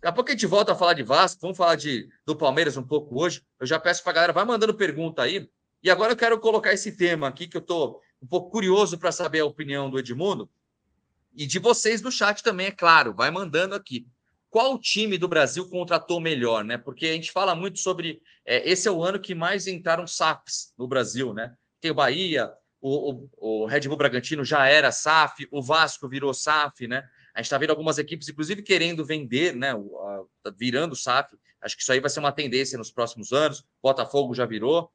Daqui a pouco a gente volta a falar de Vasco, vamos falar de, do Palmeiras um pouco hoje. Eu já peço para a galera, vai mandando pergunta aí. E agora eu quero colocar esse tema aqui, que eu estou um pouco curioso para saber a opinião do Edmundo. E de vocês do chat também, é claro, vai mandando aqui. Qual time do Brasil contratou melhor, né? Porque a gente fala muito sobre. É, esse é o ano que mais entraram saps no Brasil, né? Tem o Bahia, o, o, o, Red Bull Bragantino já era SAF, o Vasco virou SAF, né? A gente está vendo algumas equipes, inclusive, querendo vender, né? O, a, tá virando SAF. Acho que isso aí vai ser uma tendência nos próximos anos. Botafogo já virou.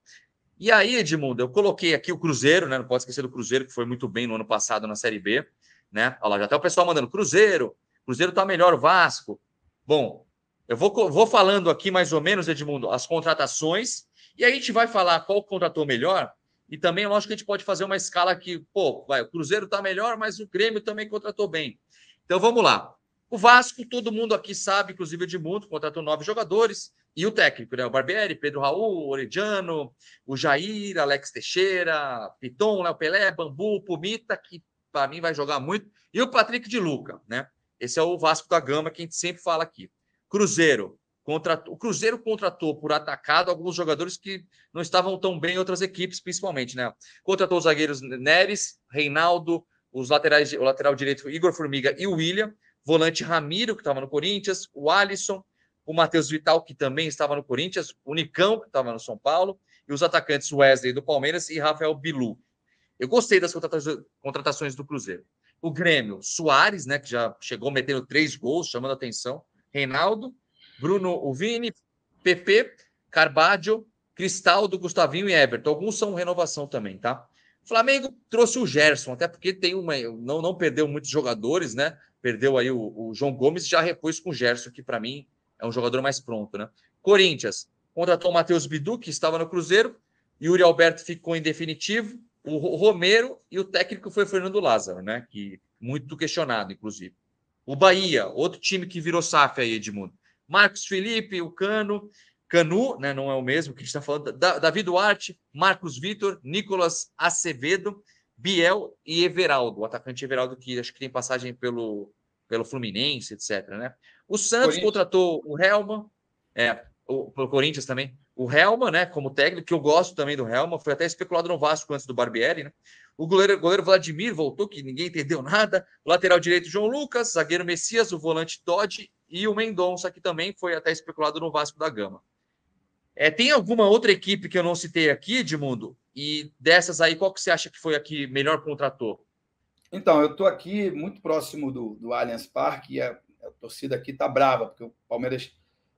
E aí, Edmundo, eu coloquei aqui o Cruzeiro, né? Não pode esquecer do Cruzeiro, que foi muito bem no ano passado na Série B, né? Olha lá, já até tá o pessoal mandando Cruzeiro, Cruzeiro tá melhor, Vasco. Bom, eu vou, vou falando aqui mais ou menos, Edmundo, as contratações, e aí a gente vai falar qual contratou melhor e também, lógico, que a gente pode fazer uma escala que, pô, vai, o Cruzeiro está melhor, mas o Grêmio também contratou bem. Então vamos lá. O Vasco, todo mundo aqui sabe, inclusive Edmundo, contratou nove jogadores, e o técnico, né? O Barbieri, Pedro Raul, Orediano, o Jair, Alex Teixeira, Piton, Léo Pelé, Bambu, Pumita, que para mim vai jogar muito, e o Patrick de Luca, né? Esse é o Vasco da Gama que a gente sempre fala aqui. Cruzeiro, Contratou, o Cruzeiro contratou por atacado alguns jogadores que não estavam tão bem em outras equipes, principalmente, né? Contratou os zagueiros Neres, Reinaldo, os laterais, o lateral direito Igor Formiga e o William, volante Ramiro, que estava no Corinthians, o Alisson, o Matheus Vital, que também estava no Corinthians, o Nicão, que estava no São Paulo, e os atacantes Wesley do Palmeiras e Rafael Bilu. Eu gostei das contratações do Cruzeiro. O Grêmio, Soares, né, que já chegou metendo três gols, chamando a atenção, Reinaldo, Bruno Uvini, PP, Carbadio, Cristaldo, Gustavinho e Everton. Alguns são renovação também, tá? Flamengo trouxe o Gerson, até porque tem uma. Não, não perdeu muitos jogadores, né? Perdeu aí o, o João Gomes já repôs com o Gerson, que para mim é um jogador mais pronto, né? Corinthians contratou o Matheus Bidu, que estava no Cruzeiro. Yuri Alberto ficou em definitivo. O Romero e o técnico foi Fernando Lázaro, né? Que muito questionado, inclusive. O Bahia, outro time que virou SAF aí, Edmundo. Marcos Felipe, o Cano, Canu, né, não é o mesmo que a gente está falando, da, Davi Duarte, Marcos Vitor, Nicolas Acevedo, Biel e Everaldo, o atacante Everaldo que acho que tem passagem pelo, pelo Fluminense, etc. Né? O Santos contratou o Helma, é, o, Corinthians também, o Helma, né, como técnico, que eu gosto também do Helma, foi até especulado no Vasco antes do Barbieri, né? O goleiro, goleiro Vladimir voltou, que ninguém entendeu nada. O lateral direito, João Lucas, zagueiro Messias, o volante Todd e o Mendonça, que também foi até especulado no Vasco da Gama. É, tem alguma outra equipe que eu não citei aqui, Edmundo? E dessas aí, qual que você acha que foi a que melhor contratou? Então, eu estou aqui muito próximo do, do Allianz Parque e a, a torcida aqui está brava, porque o Palmeiras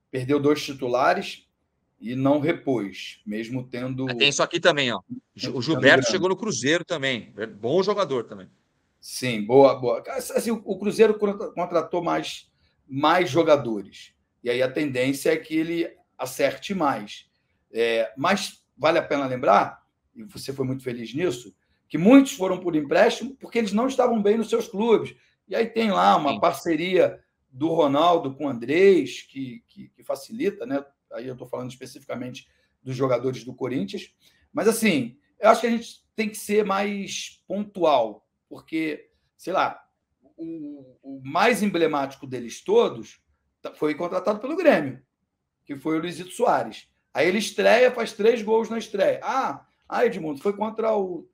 perdeu dois titulares e não repôs, mesmo tendo. Ah, tem isso aqui também, ó. O Gilberto chegou no Cruzeiro também. Bom jogador também. Sim, boa, boa. Assim, o Cruzeiro contratou mais mais jogadores. E aí a tendência é que ele acerte mais. É, mas vale a pena lembrar, e você foi muito feliz nisso, que muitos foram por empréstimo porque eles não estavam bem nos seus clubes. E aí tem lá uma Sim. parceria do Ronaldo com o Andrés, que, que, que facilita, né? Aí eu estou falando especificamente dos jogadores do Corinthians. Mas assim, eu acho que a gente tem que ser mais pontual, porque, sei lá, o, o, mais emblemático deles todos tá, foi contratado pelo Grêmio, que foi o Luizito Soares. Aí ele estreia, faz três gols na estreia. Ah, ah Edmundo, foi contra o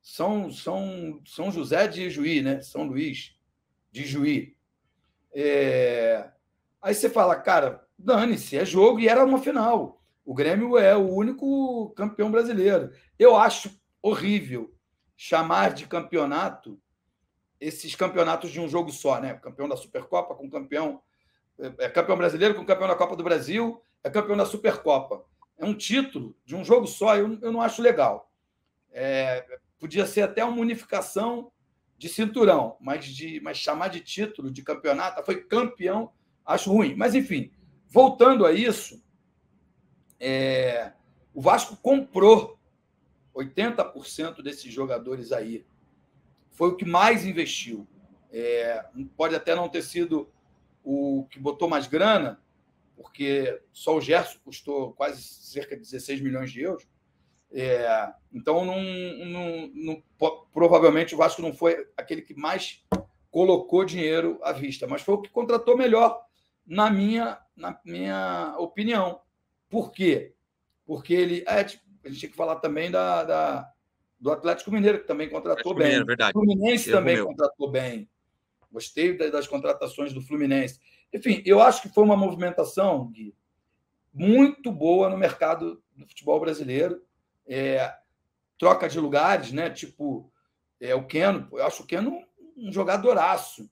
São, São, São José de Juí, né? São Luís de Juí. É... Aí você fala, cara, dane-se, é jogo e era uma final. O Grêmio é o único campeão brasileiro. Eu acho horrível chamar de campeonato esses campeonatos de um jogo só, né? Campeão da Supercopa com campeão. É, é campeão brasileiro com campeão da Copa do Brasil, é campeão da Supercopa. É um título de um jogo só, eu, eu não acho legal. É, podia ser até uma unificação de cinturão, mas, de, mas chamar de título, de campeonato, foi campeão, acho ruim. Mas, enfim, voltando a isso, é, o Vasco comprou 80% desses jogadores aí foi o que mais investiu. É, pode até não ter sido o que botou mais grana, porque só o Gerson custou quase cerca de 16 milhões de euros. É, então, não, não, não, provavelmente o Vasco não foi aquele que mais colocou dinheiro à vista, mas foi o que contratou melhor, na minha, na minha opinião. Por quê? Porque ele. É, a gente tinha que falar também da, da do Atlético Mineiro, que também contratou bem. Mineiro, O Fluminense também contratou bem. Gostei das contratações do Fluminense. Enfim, eu acho que foi uma movimentação, Gui, muito boa no mercado do futebol brasileiro. É, troca de lugares, né? Tipo, é, o Keno, eu acho o Keno um, um jogadoraço.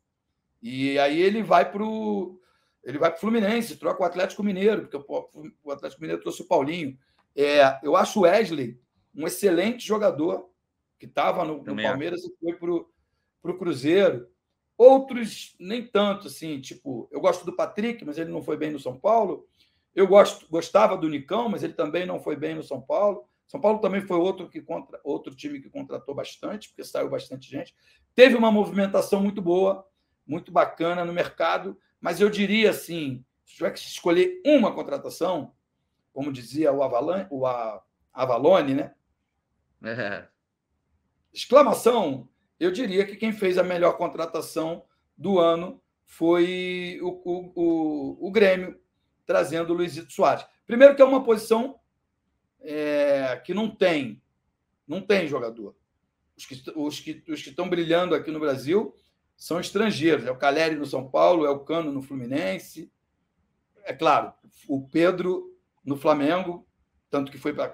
E aí ele vai para o ele vai para o Fluminense, troca o Atlético Mineiro, porque o Atlético Mineiro trouxe o Paulinho. É, eu acho o Wesley um excelente jogador que estava no, no é. Palmeiras e foi para o Cruzeiro. Outros nem tanto, assim, tipo, eu gosto do Patrick, mas ele não foi bem no São Paulo. Eu gosto, gostava do Nicão, mas ele também não foi bem no São Paulo. São Paulo também foi outro que contra, outro time que contratou bastante, porque saiu bastante gente. Teve uma movimentação muito boa, muito bacana no mercado, mas eu diria assim, se tiver que escolher uma contratação, como dizia o, Avalan, o Avalone, né? É. Exclamação! Eu diria que quem fez a melhor contratação do ano foi o, o, o, o Grêmio, trazendo o Luizito Soares. Primeiro que é uma posição é, que não tem, não tem jogador. Os que, os, que, os que estão brilhando aqui no Brasil são estrangeiros. É o Caleri no São Paulo, é o Cano no Fluminense. É claro, o Pedro no Flamengo, tanto que foi para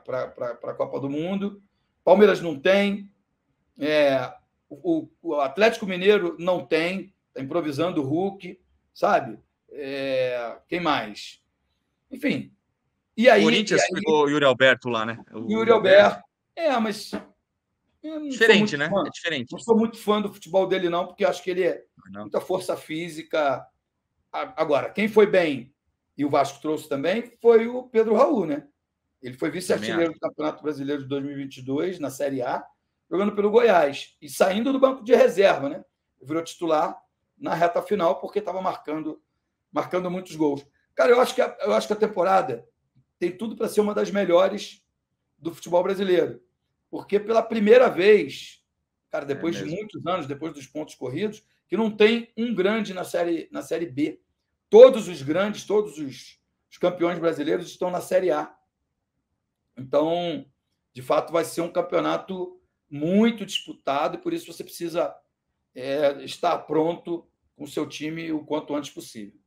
a Copa do Mundo. Palmeiras não tem. É, o, o, Atlético Mineiro não tem. Está improvisando o Hulk, sabe? É, quem mais? Enfim. E aí, o Corinthians e aí, pegou o Yuri Alberto lá, né? O Yuri Alberto. É, mas. Diferente, né? É diferente. Não sou muito fã do futebol dele, não, porque acho que ele é não. muita força física. Agora, quem foi bem, e o Vasco trouxe também, foi o Pedro Raul, né? Ele foi vice-artilheiro do Campeonato Brasileiro de 2022, na Série A, jogando pelo Goiás e saindo do banco de reserva, né? Virou titular na reta final porque estava marcando, marcando muitos gols. Cara, eu acho que a, eu acho que a temporada tem tudo para ser uma das melhores do futebol brasileiro, porque pela primeira vez, cara, é depois é de muitos anos, depois dos pontos corridos, que não tem um grande na série na série B. Todos os grandes, todos os, os campeões brasileiros estão na série A. Então, de fato, vai ser um campeonato muito disputado e por isso você precisa é, estar pronto com o seu time o quanto antes possível.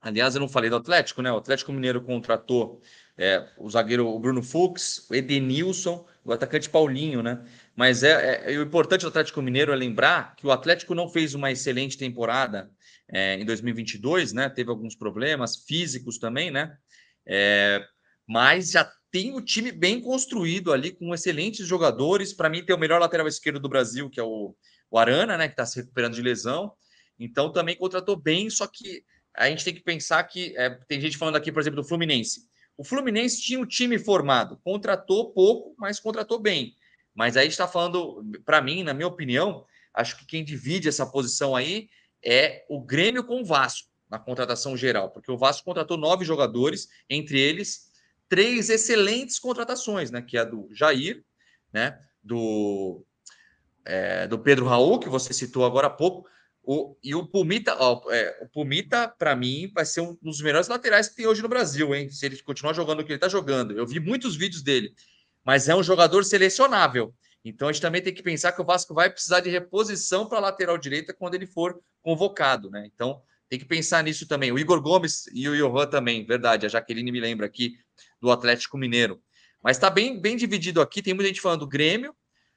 Aliás, eu não falei do Atlético, né? O Atlético Mineiro contratou é, o zagueiro Bruno Fux, o Edenilson, o atacante Paulinho, né? Mas é, é, o importante do Atlético Mineiro é lembrar que o Atlético não fez uma excelente temporada é, em 2022, né? Teve alguns problemas físicos também, né? É, mas já tem o um time bem construído ali, com excelentes jogadores. Para mim, tem o melhor lateral esquerdo do Brasil, que é o, o Arana, né? Que está se recuperando de lesão. Então também contratou bem, só que a gente tem que pensar que é, tem gente falando aqui, por exemplo, do Fluminense. O Fluminense tinha um time formado, contratou pouco, mas contratou bem. Mas aí está falando, para mim, na minha opinião, acho que quem divide essa posição aí é o Grêmio com o Vasco na contratação geral, porque o Vasco contratou nove jogadores, entre eles três excelentes contratações, né? Que é a do Jair, né? Do, é, do Pedro Raul, que você citou agora há pouco. O, e o Pumita, ó, é, o Pumita, para mim, vai ser um dos melhores laterais que tem hoje no Brasil, hein? Se ele continuar jogando o que ele está jogando. Eu vi muitos vídeos dele, mas é um jogador selecionável. Então a gente também tem que pensar que o Vasco vai precisar de reposição para a lateral direita quando ele for convocado, né? Então tem que pensar nisso também. O Igor Gomes e o Johan também, verdade. A Jaqueline me lembra aqui do Atlético Mineiro. Mas está bem, bem dividido aqui. Tem muita gente falando do Grêmio,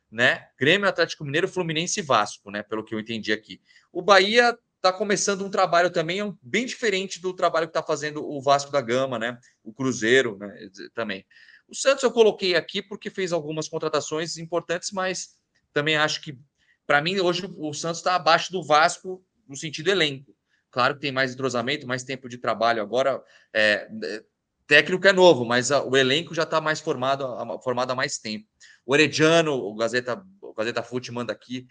né? Grêmio, Atlético Mineiro, Fluminense e Vasco, né? Pelo que eu entendi aqui. O Bahia está começando um trabalho também é bem diferente do trabalho que está fazendo o Vasco da Gama, né? O Cruzeiro, né? Também. O Santos eu coloquei aqui porque fez algumas contratações importantes, mas também acho que, para mim, hoje o Santos está abaixo do Vasco no sentido elenco. Claro que tem mais entrosamento, mais tempo de trabalho agora. É, é técnico é novo, mas a, o elenco já está mais formado, formado há mais tempo. O Orediano, o Gazeta, o Gazeta Fute manda aqui.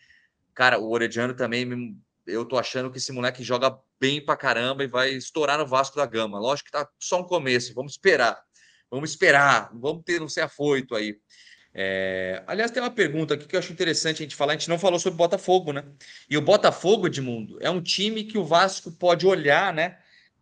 Cara, o Orediano também, eu tô achando que esse moleque joga bem pra caramba e vai estourar no Vasco da Gama. Lógico que tá só um começo, vamos esperar. Vamos esperar, vamos ter, não ser afoito aí. É... Aliás, tem uma pergunta aqui que eu acho interessante a gente falar. A gente não falou sobre Botafogo, né? E o Botafogo, Edmundo, é um time que o Vasco pode olhar, né?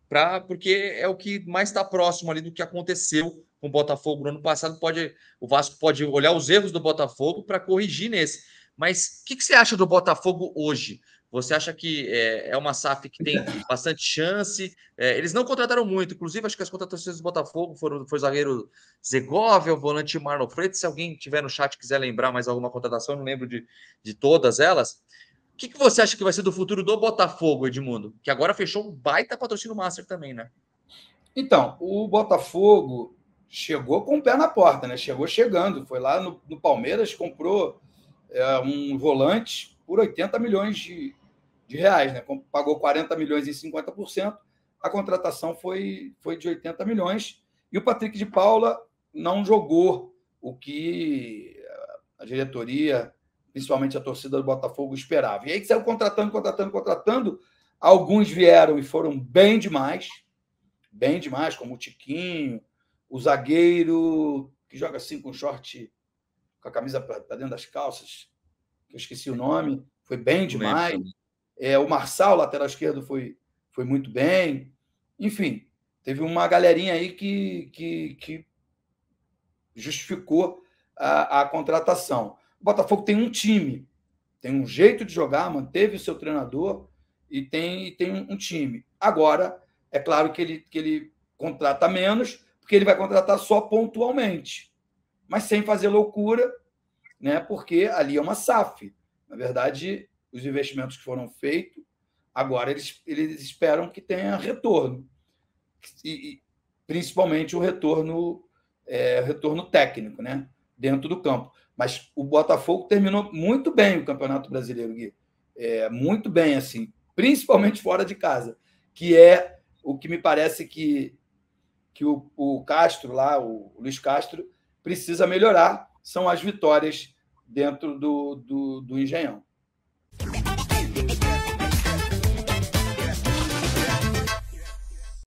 Pra... Porque é o que mais está próximo ali do que aconteceu com o Botafogo no ano passado. Pode... O Vasco pode olhar os erros do Botafogo para corrigir nesse. Mas o que, que você acha do Botafogo hoje? Você acha que é, é uma SAF que tem então. bastante chance? É, eles não contrataram muito, inclusive acho que as contratações do Botafogo foram foi o zagueiro Zegovia, o volante Marlon Freitas. Se alguém tiver no chat quiser lembrar mais alguma contratação, não lembro de, de todas elas. O que, que você acha que vai ser do futuro do Botafogo, Edmundo? Que agora fechou um baita patrocínio master também, né? Então, o Botafogo chegou com o pé na porta, né? Chegou chegando. Foi lá no, no Palmeiras, comprou é, um volante por 80 milhões de, de reais, né? pagou 40 milhões em 50%, a contratação foi, foi de 80 milhões. E o Patrick de Paula não jogou o que eh, a diretoria, principalmente a torcida do Botafogo, esperava. E aí que saiu contratando, contratando, contratando. Alguns vieram e foram bem demais, bem demais, como o Tiquinho, o zagueiro que joga assim com short, com a camisa para dentro das calças, que eu esqueci o nome, foi bem demais. É, o Marçal, lateral esquerdo, foi, foi muito bem. Enfim, teve uma galerinha aí que, que, que justificou a, a contratação. O Botafogo tem um time, tem um jeito de jogar, manteve o seu treinador e tem, tem um time. Agora, é claro que ele, que ele contrata menos, porque ele vai contratar só pontualmente, mas sem fazer loucura, né? porque ali é uma SAF. Na verdade, os investimentos que foram feitos, agora eles, eles esperam que tenha retorno. E, principalmente o retorno, é, retorno técnico, né? Dentro do campo. Mas o Botafogo terminou muito bem o Campeonato Brasileiro, Gui. É, muito bem, assim, principalmente fora de casa, que é o que me parece que, que o, o Castro lá, o Luiz Castro, precisa melhorar, são as vitórias dentro do, do, do Engenhão.